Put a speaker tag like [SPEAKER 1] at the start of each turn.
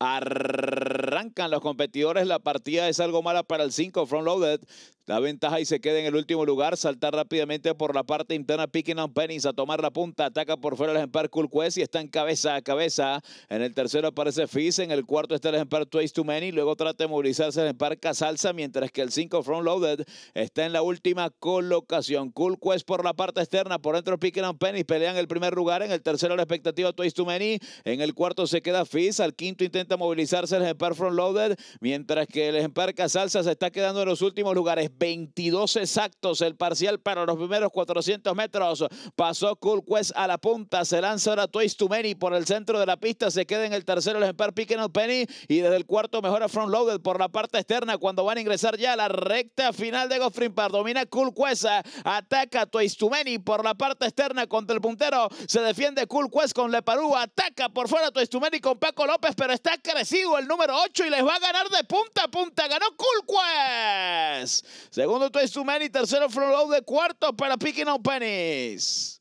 [SPEAKER 1] Arrancan los competidores. La partida es algo mala para el 5 front loaded la ventaja y se queda en el último lugar. Saltar rápidamente por la parte interna, picking on Pennies a tomar la punta. Ataca por fuera el ejemplar Cool Quest y en cabeza a cabeza. En el tercero aparece Fizz, en el cuarto está el ejemplar Twice Too Many. Luego trata de movilizarse el ejemplar Casalsa, mientras que el 5 Front Loaded está en la última colocación. Cool Quest por la parte externa, por dentro picking on Pennies pelean el primer lugar. En el tercero la expectativa Twice Too Many. En el cuarto se queda Fizz. Al quinto intenta movilizarse el ejemplar Front Loaded, mientras que el ejemplar Casalsa se está quedando en los últimos lugares. 22 exactos el parcial para los primeros 400 metros. Pasó Quest a la punta, se lanza ahora Twice Too Many por el centro de la pista, se queda en el tercero el ejemplar el Penny y desde el cuarto mejora Front Loaded por la parte externa cuando van a ingresar ya a la recta final de Goffrin Park. Domina Kulquest, ataca Twice Too Many por la parte externa contra el puntero, se defiende Quest con Leparú, ataca por fuera Twice Too Many con Paco López, pero está crecido el número 8 y les va a ganar de punta a punta. Ganó Culquest. Segundo, Twist to Many. Y tercero, Flow de cuarto para Picking Up Pennies.